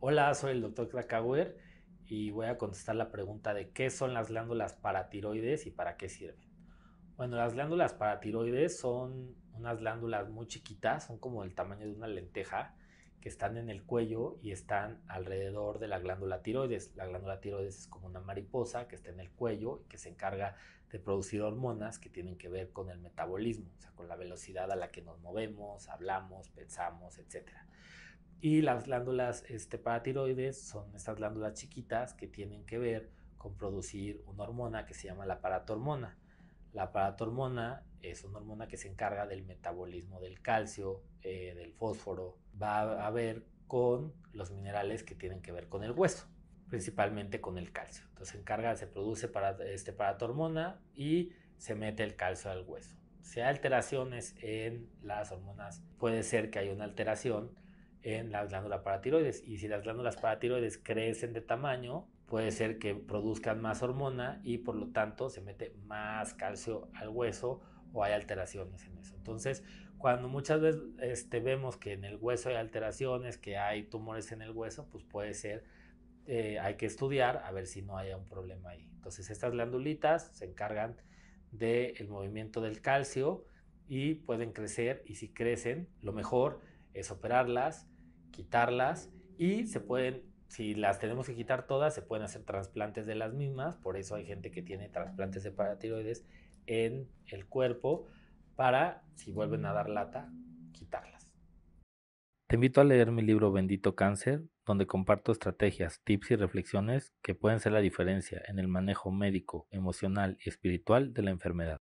Hola, soy el doctor Krakauer y voy a contestar la pregunta de qué son las glándulas paratiroides y para qué sirven. Bueno, las glándulas paratiroides son unas glándulas muy chiquitas, son como el tamaño de una lenteja, que están en el cuello y están alrededor de la glándula tiroides. La glándula tiroides es como una mariposa que está en el cuello y que se encarga de producir hormonas que tienen que ver con el metabolismo, o sea, con la velocidad a la que nos movemos, hablamos, pensamos, etc. Y las glándulas este, paratiroides son estas glándulas chiquitas que tienen que ver con producir una hormona que se llama la paratormona. La paratormona es una hormona que se encarga del metabolismo del calcio, eh, del fósforo. Va a ver con los minerales que tienen que ver con el hueso, principalmente con el calcio. Entonces se encarga, se produce para, este, paratormona y se mete el calcio al hueso. Si hay alteraciones en las hormonas, puede ser que haya una alteración en las glándulas paratiroides. Y si las glándulas paratiroides crecen de tamaño, puede ser que produzcan más hormona y por lo tanto se mete más calcio al hueso o hay alteraciones en eso. Entonces, cuando muchas veces este, vemos que en el hueso hay alteraciones, que hay tumores en el hueso, pues puede ser, eh, hay que estudiar a ver si no hay un problema ahí. Entonces, estas glándulitas se encargan del movimiento del calcio y pueden crecer y si crecen, lo mejor es operarlas, quitarlas y se pueden, si las tenemos que quitar todas, se pueden hacer trasplantes de las mismas. Por eso hay gente que tiene trasplantes de paratiroides en el cuerpo para, si vuelven a dar lata, quitarlas. Te invito a leer mi libro Bendito Cáncer, donde comparto estrategias, tips y reflexiones que pueden ser la diferencia en el manejo médico, emocional y espiritual de la enfermedad.